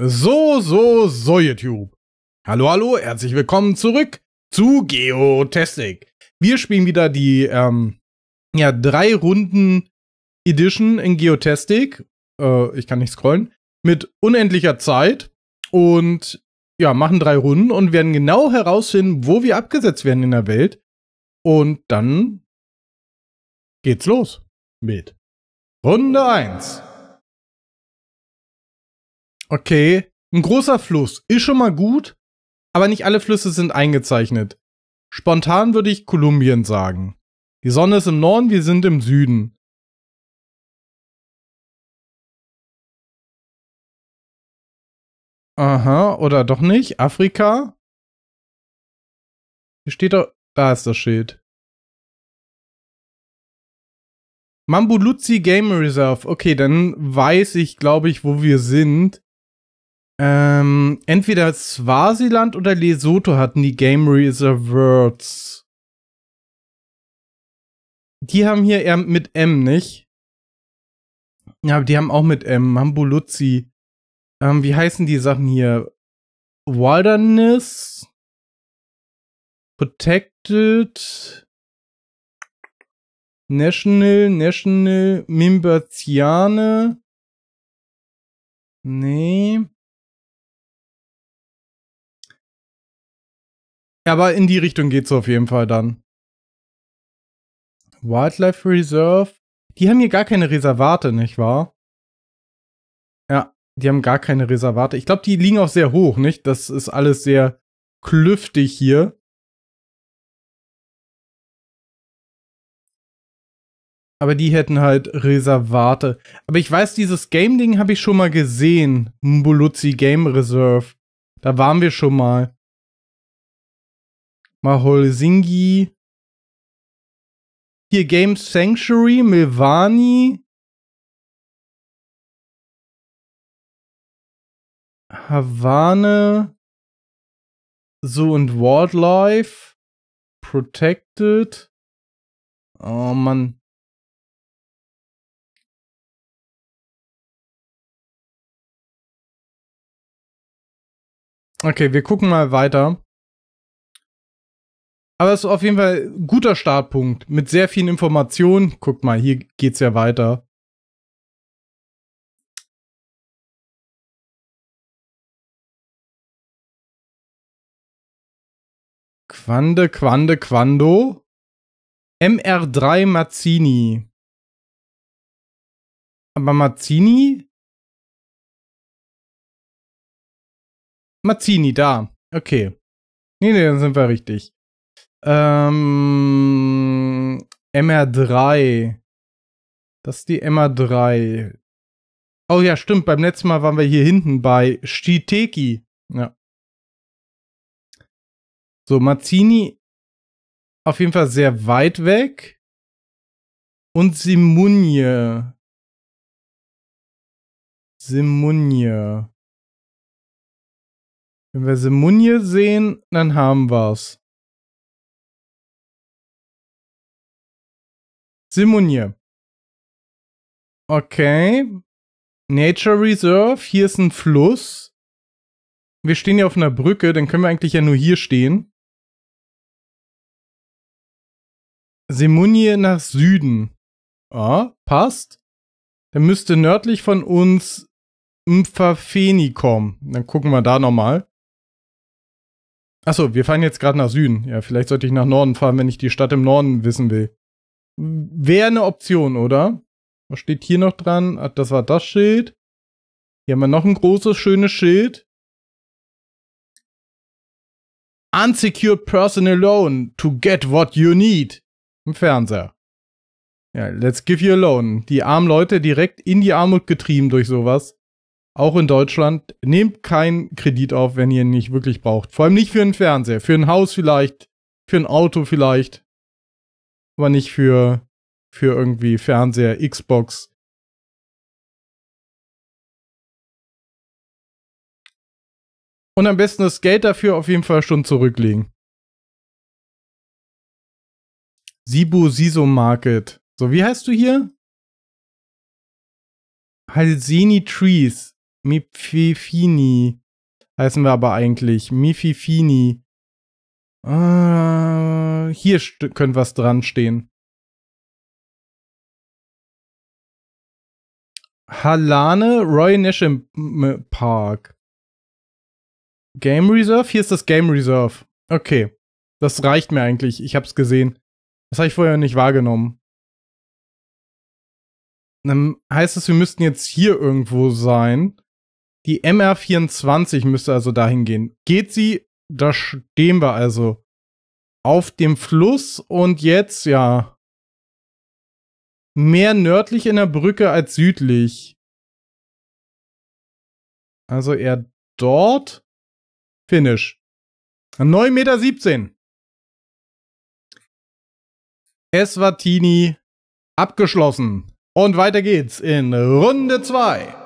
So, so, so, YouTube. Hallo, hallo, herzlich willkommen zurück zu Geotastic. Wir spielen wieder die, ähm, ja, drei Runden Edition in Geotastic. Äh, ich kann nicht scrollen. Mit unendlicher Zeit und, ja, machen drei Runden und werden genau herausfinden, wo wir abgesetzt werden in der Welt. Und dann geht's los mit Runde 1. Okay. Ein großer Fluss ist schon mal gut, aber nicht alle Flüsse sind eingezeichnet. Spontan würde ich Kolumbien sagen. Die Sonne ist im Norden, wir sind im Süden. Aha, oder doch nicht? Afrika? Hier steht doch. Da ist das Schild. Mambuluzi Game Reserve. Okay, dann weiß ich, glaube ich, wo wir sind. Ähm, entweder Swasiland oder Lesotho hatten die Game Reserves. Die haben hier eher mit M, nicht? Ja, die haben auch mit M. Mambuluzzi. Ähm, wie heißen die Sachen hier? Wilderness? Protected? National? National? Mimbertiane? Nee. Ja, aber in die Richtung geht's auf jeden Fall dann. Wildlife Reserve. Die haben hier gar keine Reservate, nicht wahr? Ja, die haben gar keine Reservate. Ich glaube, die liegen auch sehr hoch, nicht? Das ist alles sehr klüftig hier. Aber die hätten halt Reservate. Aber ich weiß, dieses Game-Ding habe ich schon mal gesehen. Mbuluzi Game Reserve. Da waren wir schon mal. Maholsingi. Hier Games Sanctuary, Milvani. Havane. So und Wardlife. Protected. Oh Mann. Okay, wir gucken mal weiter. Aber es ist auf jeden Fall ein guter Startpunkt mit sehr vielen Informationen. Guckt mal, hier geht's ja weiter. Quande, Quande, Quando. MR3 Mazzini. Aber Mazzini? Mazzini, da. Okay. Nee, nee, dann sind wir richtig. Ähm, MR3. Das ist die MR3. Oh ja, stimmt. Beim letzten Mal waren wir hier hinten bei Stiteki. Ja. So, Mazzini auf jeden Fall sehr weit weg. Und Simunje. Simunje. Wenn wir Simunje sehen, dann haben wir's. Simonier. Okay. Nature Reserve. Hier ist ein Fluss. Wir stehen ja auf einer Brücke, dann können wir eigentlich ja nur hier stehen. Simunie nach Süden. Ah, passt. Dann müsste nördlich von uns Mpfafeni kommen. Dann gucken wir da nochmal. Achso, wir fahren jetzt gerade nach Süden. Ja, vielleicht sollte ich nach Norden fahren, wenn ich die Stadt im Norden wissen will. Wäre eine Option, oder? Was steht hier noch dran? Ah, das war das Schild. Hier haben wir noch ein großes, schönes Schild. Unsecured personal loan to get what you need. Im Fernseher. Ja, let's give you a loan. Die armen Leute direkt in die Armut getrieben durch sowas. Auch in Deutschland. Nehmt keinen Kredit auf, wenn ihr ihn nicht wirklich braucht. Vor allem nicht für einen Fernseher. Für ein Haus vielleicht. Für ein Auto vielleicht aber nicht für, für irgendwie Fernseher, Xbox. Und am besten das Geld dafür auf jeden Fall schon zurücklegen. Sibu Siso Market. So, wie heißt du hier? Halsini Trees. Mififini heißen wir aber eigentlich. Mififini. Äh, hier könnte was dran stehen. Halane Roy National Park. Game Reserve? Hier ist das Game Reserve. Okay. Das reicht mir eigentlich. Ich hab's gesehen. Das habe ich vorher nicht wahrgenommen. Dann heißt es, wir müssten jetzt hier irgendwo sein. Die MR24 müsste also dahin gehen. Geht sie da stehen wir also auf dem Fluss und jetzt, ja, mehr nördlich in der Brücke als südlich. Also eher dort. Finish. 9,17 Meter. Eswatini abgeschlossen. Und weiter geht's in Runde 2.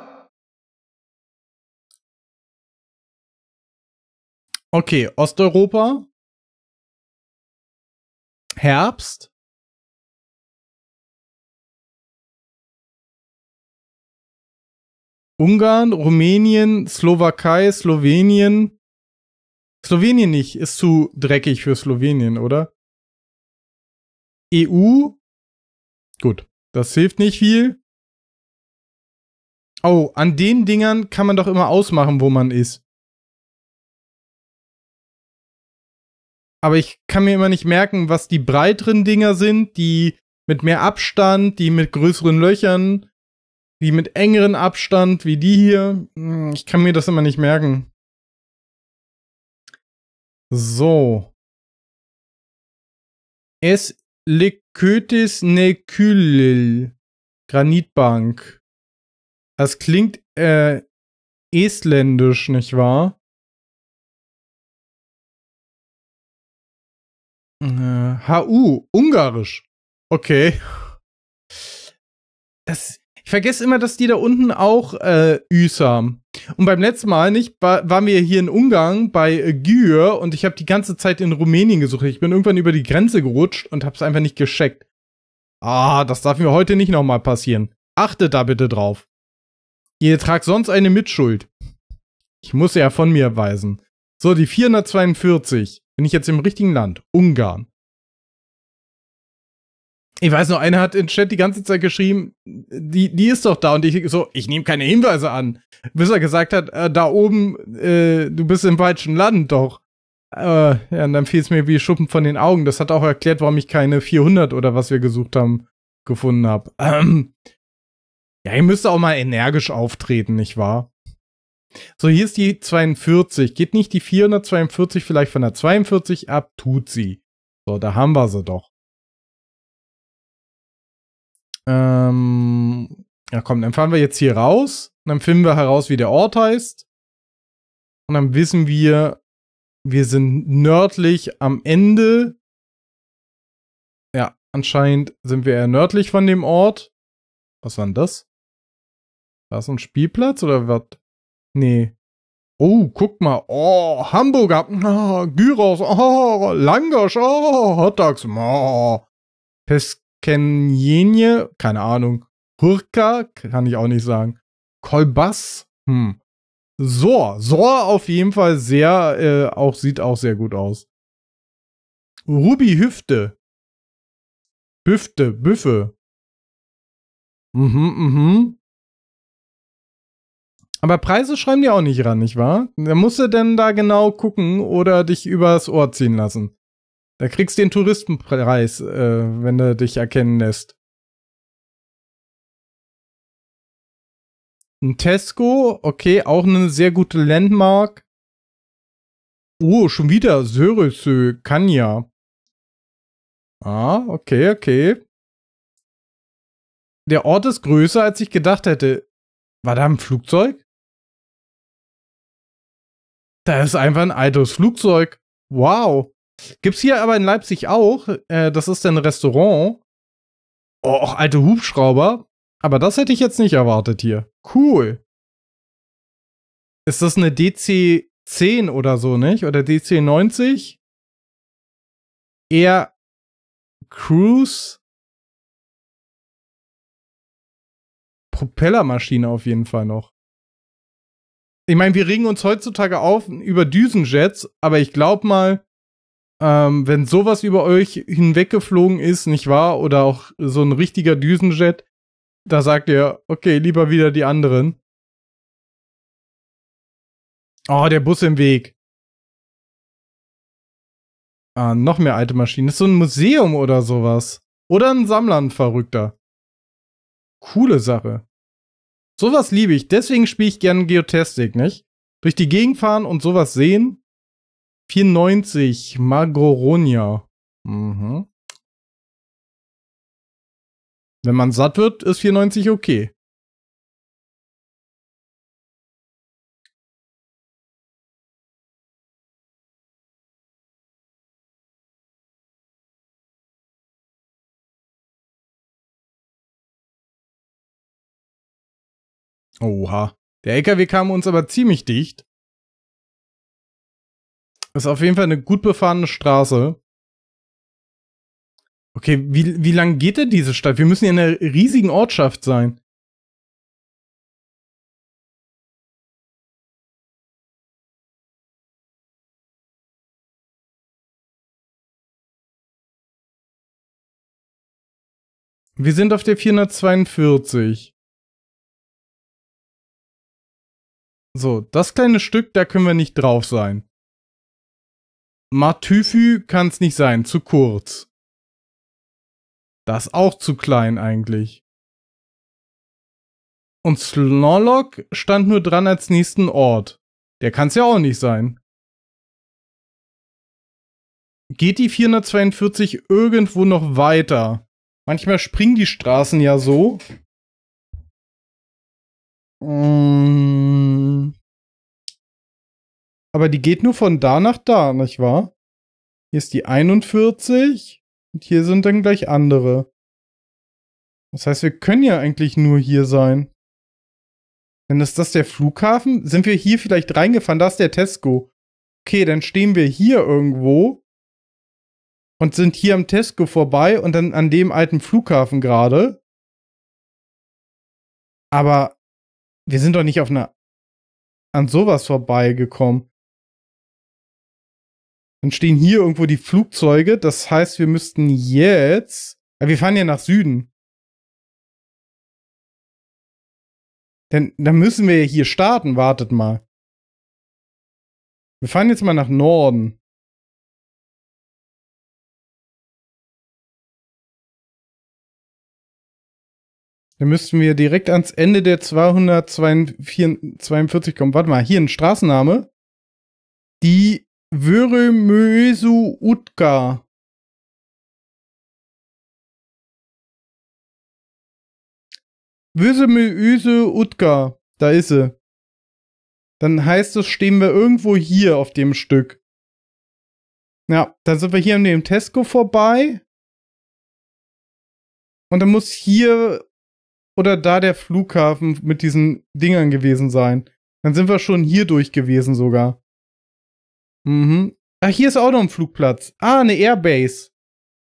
Okay, Osteuropa. Herbst. Ungarn, Rumänien, Slowakei, Slowenien. Slowenien nicht, ist zu dreckig für Slowenien, oder? EU. Gut, das hilft nicht viel. Oh, an den Dingern kann man doch immer ausmachen, wo man ist. aber ich kann mir immer nicht merken, was die breiteren Dinger sind, die mit mehr Abstand, die mit größeren Löchern, die mit engeren Abstand, wie die hier. Hm, ich kann mir das immer nicht merken. So. Es Lekötis Nekylil. Granitbank. Das klingt äh, estländisch, nicht wahr? Äh, HU, Ungarisch. Okay. Das, ich vergesse immer, dass die da unten auch äh, Üs haben. Und beim letzten Mal nicht, waren wir hier in Ungarn bei äh, Gür und ich habe die ganze Zeit in Rumänien gesucht. Ich bin irgendwann über die Grenze gerutscht und habe es einfach nicht gescheckt. Ah, das darf mir heute nicht nochmal passieren. Achtet da bitte drauf. Ihr tragt sonst eine Mitschuld. Ich muss ja von mir weisen. So, die 442. Bin ich jetzt im richtigen Land? Ungarn. Ich weiß noch, einer hat in Chat die ganze Zeit geschrieben, die, die ist doch da und ich so, ich nehme keine Hinweise an. Bis er gesagt hat, äh, da oben, äh, du bist im falschen Land doch. Äh, ja, und dann fiel es mir wie Schuppen von den Augen. Das hat auch erklärt, warum ich keine 400 oder was wir gesucht haben, gefunden habe. Ähm, ja, ihr müsst auch mal energisch auftreten, nicht wahr? So, hier ist die 42. Geht nicht die 442 vielleicht von der 42 ab? Tut sie. So, da haben wir sie doch. Ähm, ja komm, dann fahren wir jetzt hier raus. Und dann finden wir heraus, wie der Ort heißt. Und dann wissen wir, wir sind nördlich am Ende. Ja, anscheinend sind wir eher nördlich von dem Ort. Was war denn das? War das ein Spielplatz oder was? Nee. Oh, guck mal. Oh, Hamburger. Oh, Gyros. Oh, Langosch. Oh, Hotdogs. Oh. Peskenjenje. Keine Ahnung. Hurka. Kann ich auch nicht sagen. Kolbass. Hm. So, so auf jeden Fall sehr, äh, auch sieht auch sehr gut aus. Ruby Hüfte. Hüfte, Büffe. Mhm, mhm. Aber Preise schreiben die auch nicht ran, nicht wahr? Da musst du denn da genau gucken oder dich übers Ohr ziehen lassen. Da kriegst du den Touristenpreis, äh, wenn du dich erkennen lässt. Ein Tesco, okay, auch eine sehr gute Landmark. Oh, schon wieder Sörösö, Kanya. Ah, okay, okay. Der Ort ist größer, als ich gedacht hätte. War da ein Flugzeug? Da ist einfach ein altes Flugzeug. Wow. Gibt's hier aber in Leipzig auch. Äh, das ist ein Restaurant. Oh, auch alte Hubschrauber. Aber das hätte ich jetzt nicht erwartet hier. Cool. Ist das eine DC-10 oder so, nicht? Oder DC-90? Eher Cruise. Propellermaschine auf jeden Fall noch ich meine, wir regen uns heutzutage auf über Düsenjets, aber ich glaube mal, ähm, wenn sowas über euch hinweggeflogen ist, nicht wahr? Oder auch so ein richtiger Düsenjet, da sagt ihr, okay, lieber wieder die anderen. Oh, der Bus im Weg. Ah, noch mehr alte Maschinen. ist so ein Museum oder sowas. Oder ein Sammler, ein verrückter. Coole Sache. Sowas liebe ich. Deswegen spiele ich gerne Geotastic, nicht? Durch die Gegend fahren und sowas sehen. 94, Magoronia. Mhm. Wenn man satt wird, ist 94 okay. Oha. Der LKW kam uns aber ziemlich dicht. Ist auf jeden Fall eine gut befahrene Straße. Okay, wie, wie lang geht denn diese Stadt? Wir müssen ja in einer riesigen Ortschaft sein. Wir sind auf der 442. So, das kleine Stück, da können wir nicht drauf sein. kann es nicht sein, zu kurz. Das ist auch zu klein eigentlich. Und Snorlock stand nur dran als nächsten Ort. Der kann es ja auch nicht sein. Geht die 442 irgendwo noch weiter? Manchmal springen die Straßen ja so, um, ähm, aber die geht nur von da nach da, nicht wahr? Hier ist die 41 und hier sind dann gleich andere. Das heißt, wir können ja eigentlich nur hier sein. Dann ist das der Flughafen. Sind wir hier vielleicht reingefahren? Da ist der Tesco. Okay, dann stehen wir hier irgendwo und sind hier am Tesco vorbei und dann an dem alten Flughafen gerade. Aber wir sind doch nicht auf einer an sowas vorbeigekommen. Dann stehen hier irgendwo die Flugzeuge. Das heißt, wir müssten jetzt. Äh, wir fahren ja nach Süden. Denn dann müssen wir ja hier starten. Wartet mal. Wir fahren jetzt mal nach Norden. Dann müssten wir direkt ans Ende der 242 kommen. Warte mal, hier ein Straßenname. Die Vörömösu Utka. Vösemöse Utka. Da ist sie. Dann heißt es, stehen wir irgendwo hier auf dem Stück. Ja, dann sind wir hier an dem Tesco vorbei. Und dann muss hier oder da der Flughafen mit diesen Dingern gewesen sein. Dann sind wir schon hier durch gewesen sogar. Mhm. Ach, hier ist auch noch ein Flugplatz. Ah, eine Airbase.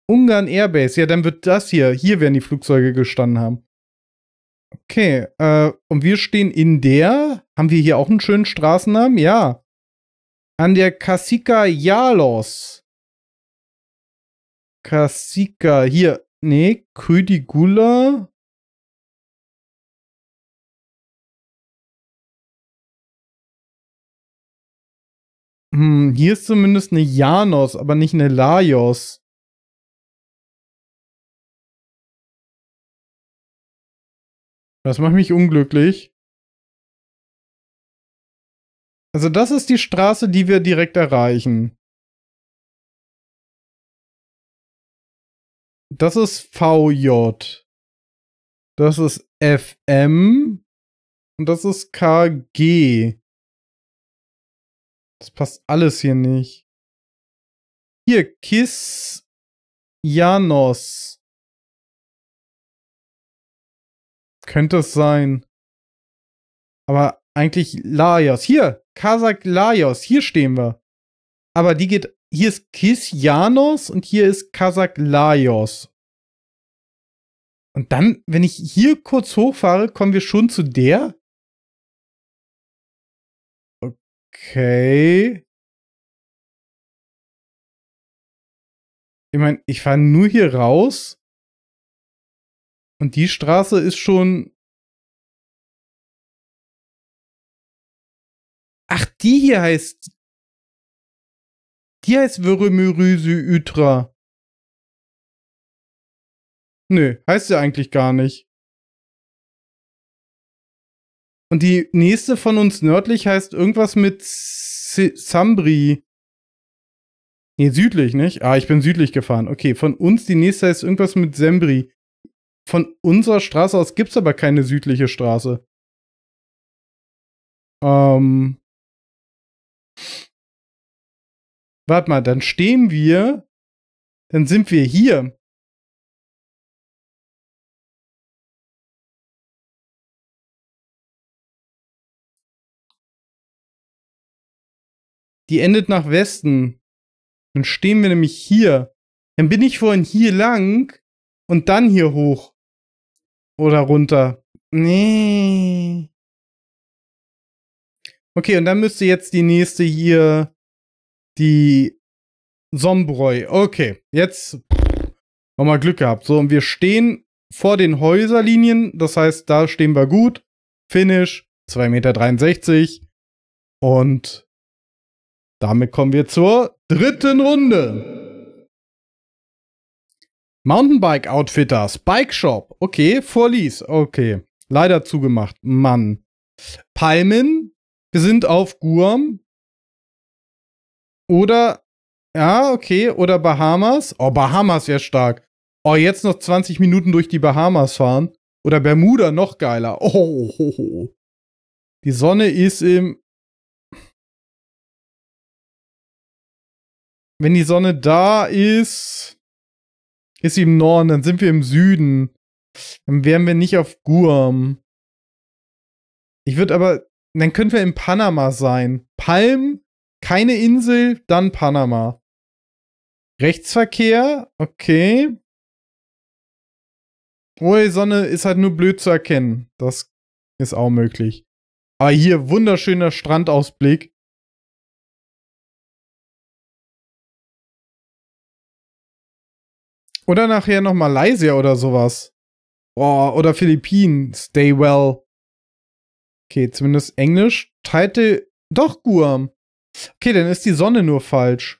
Ungarn Airbase. Ja, dann wird das hier. Hier werden die Flugzeuge gestanden haben. Okay, äh, und wir stehen in der. Haben wir hier auch einen schönen Straßennamen? Ja. An der Kasika Jalos. Kasika, hier. Nee, Ködigula. Hm, hier ist zumindest eine Janos, aber nicht eine Laios. Das macht mich unglücklich. Also das ist die Straße, die wir direkt erreichen. Das ist VJ. Das ist FM. Und das ist KG. Das passt alles hier nicht. Hier, Kiss Janos. Könnte es sein. Aber eigentlich Laios. Hier, Kasak Laios. Hier stehen wir. Aber die geht. Hier ist Kiss Janos und hier ist Kasak Laios. Und dann, wenn ich hier kurz hochfahre, kommen wir schon zu der. Okay. Ich meine, ich fahre nur hier raus. Und die Straße ist schon. Ach, die hier heißt. Die heißt Vörömürüsü Ütra. Nö, heißt sie eigentlich gar nicht. Und die nächste von uns nördlich heißt irgendwas mit Sambri. Nee, südlich, nicht? Ah, ich bin südlich gefahren. Okay, von uns die nächste heißt irgendwas mit Sembri. Von unserer Straße aus gibt es aber keine südliche Straße. Ähm. Warte mal, dann stehen wir. Dann sind wir hier. die endet nach Westen. Dann stehen wir nämlich hier. Dann bin ich vorhin hier lang und dann hier hoch. Oder runter. Nee. Okay, und dann müsste jetzt die nächste hier die Sombräu. Okay, jetzt nochmal Glück gehabt. So, und wir stehen vor den Häuserlinien. Das heißt, da stehen wir gut. Finish 2,63 Meter. Und damit kommen wir zur dritten Runde. Mountainbike Outfitters, Bike Shop. Okay, Vorlies. Okay. Leider zugemacht. Mann. Palmen. Wir sind auf Guam. Oder. Ja, okay. Oder Bahamas. Oh, Bahamas wäre stark. Oh, jetzt noch 20 Minuten durch die Bahamas fahren. Oder Bermuda, noch geiler. Oh, ho, ho. Die Sonne ist im Wenn die Sonne da ist, ist sie im Norden, dann sind wir im Süden. Dann wären wir nicht auf Guam. Ich würde aber, dann könnten wir in Panama sein. Palm, keine Insel, dann Panama. Rechtsverkehr, okay. Oh, die Sonne ist halt nur blöd zu erkennen. Das ist auch möglich. Aber hier wunderschöner Strandausblick. Oder nachher noch Malaysia oder sowas. Boah, oder Philippinen. Stay well. Okay, zumindest Englisch. Title. doch Guam. Okay, dann ist die Sonne nur falsch.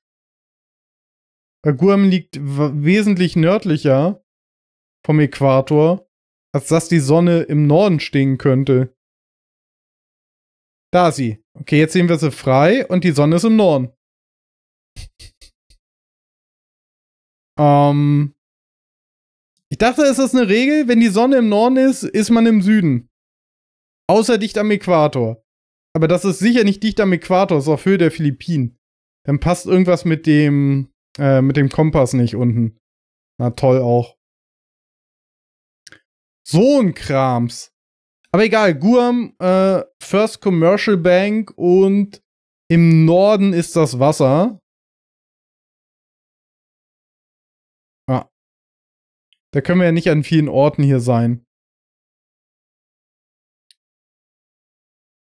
Weil Guam liegt wesentlich nördlicher vom Äquator, als dass die Sonne im Norden stehen könnte. Da ist sie. Okay, jetzt sehen wir sie frei und die Sonne ist im Norden. Ähm, ich dachte, ist das eine Regel? Wenn die Sonne im Norden ist, ist man im Süden. Außer dicht am Äquator. Aber das ist sicher nicht dicht am Äquator, ist auf Höhe der Philippinen. Dann passt irgendwas mit dem, äh, mit dem Kompass nicht unten. Na toll auch. So ein Krams. Aber egal, Guam, äh, First Commercial Bank und im Norden ist das Wasser. Da können wir ja nicht an vielen Orten hier sein.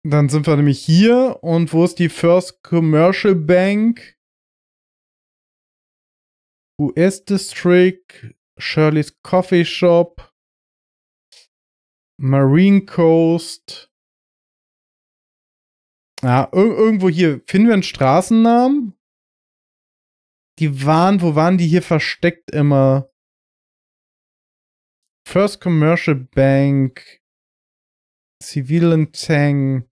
Dann sind wir nämlich hier. Und wo ist die First Commercial Bank? US District, Shirley's Coffee Shop, Marine Coast. Ja, ah, ir irgendwo hier. Finden wir einen Straßennamen? Die waren, wo waren die hier versteckt immer? First Commercial Bank, Tang.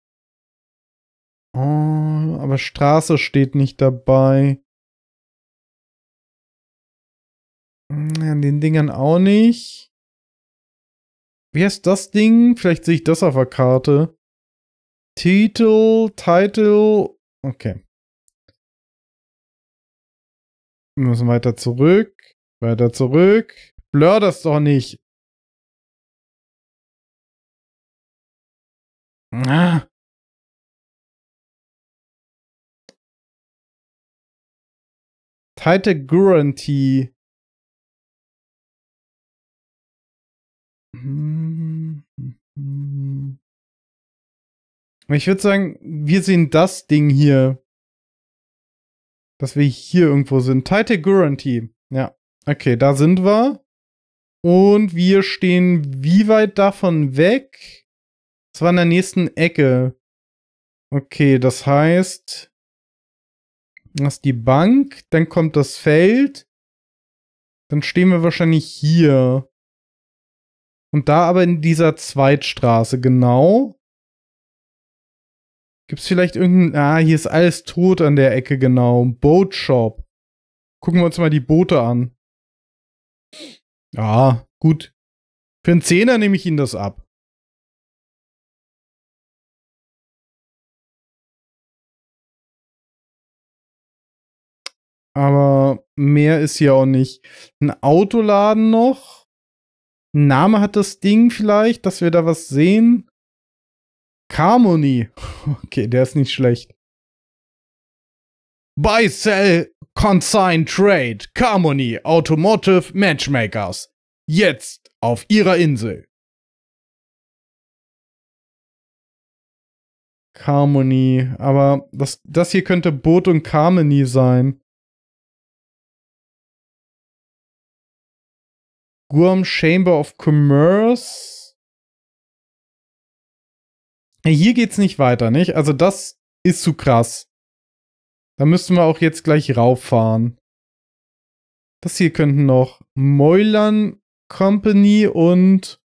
Oh, aber Straße steht nicht dabei. Hm, an den Dingern auch nicht. Wie heißt das Ding? Vielleicht sehe ich das auf der Karte. Titel, Title. Okay. Wir müssen weiter zurück. Weiter zurück. Blur das doch nicht. Na? Ah. Title Guarantee. Ich würde sagen, wir sehen das Ding hier. Dass wir hier irgendwo sind. Title Guarantee. Ja. Okay, da sind wir. Und wir stehen wie weit davon weg? Es war in der nächsten Ecke. Okay, das heißt, das ist die Bank, dann kommt das Feld, dann stehen wir wahrscheinlich hier. Und da aber in dieser Zweitstraße, genau. Gibt's vielleicht irgendeinen, ah, hier ist alles tot an der Ecke, genau. Boat Shop. Gucken wir uns mal die Boote an. Ja, ah, gut. Für einen Zehner nehme ich Ihnen das ab. Aber mehr ist hier auch nicht. Ein Autoladen noch. Ein Name hat das Ding vielleicht, dass wir da was sehen. Carmony. Okay, der ist nicht schlecht. Buy, Sell, Consign, Trade, Carmony, Automotive, Matchmakers. Jetzt auf ihrer Insel. Carmony, aber das, das hier könnte Boot und Carmony sein. Guam Chamber of Commerce. Hier geht's nicht weiter, nicht? Also das ist zu krass. Da müssten wir auch jetzt gleich rauffahren. Das hier könnten noch Moilan Company und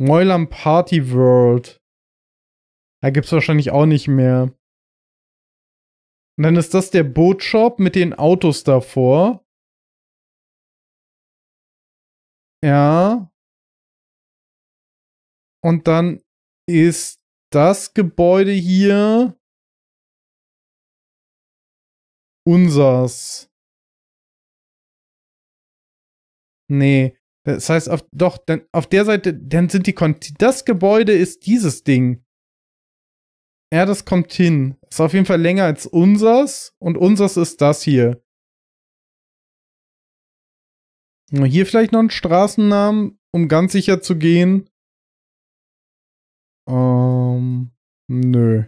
Moilan Party World. Da gibt's wahrscheinlich auch nicht mehr. Und dann ist das der Bootshop mit den Autos davor. Ja. Und dann ist das Gebäude hier unsers. Nee. Das heißt, auf, doch, denn, auf der Seite, dann sind die Konti. Das Gebäude ist dieses Ding. Ja, das kommt hin. Ist auf jeden Fall länger als unsers. Und unsers ist das hier. Hier vielleicht noch einen Straßennamen, um ganz sicher zu gehen. Ähm, nö.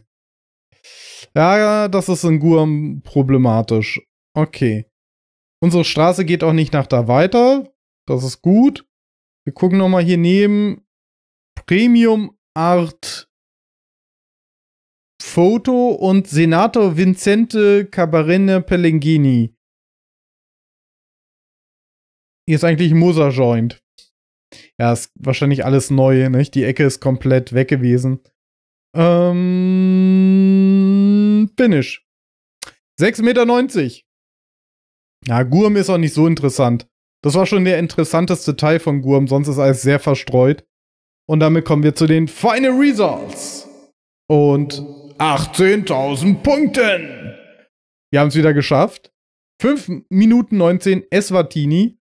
Ja, das ist in Guam problematisch. Okay. Unsere Straße geht auch nicht nach da weiter. Das ist gut. Wir gucken nochmal hier neben. Premium Art Foto und Senator Vincente Cabarene Pelengini. Hier ist eigentlich Moser Joint. Ja, ist wahrscheinlich alles neu, nicht? Die Ecke ist komplett weg gewesen. Ähm, Finish. 6,90 Meter. Ja, Gurm ist auch nicht so interessant. Das war schon der interessanteste Teil von Gurm, sonst ist alles sehr verstreut. Und damit kommen wir zu den Final Results. Und 18.000 Punkten. Wir haben es wieder geschafft. 5 Minuten 19 Eswatini,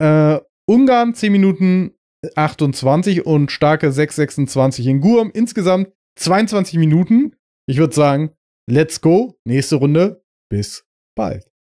äh, Ungarn 10 Minuten 28 und starke 6,26 in Gurm. Insgesamt 22 Minuten. Ich würde sagen, let's go. Nächste Runde. Bis bald.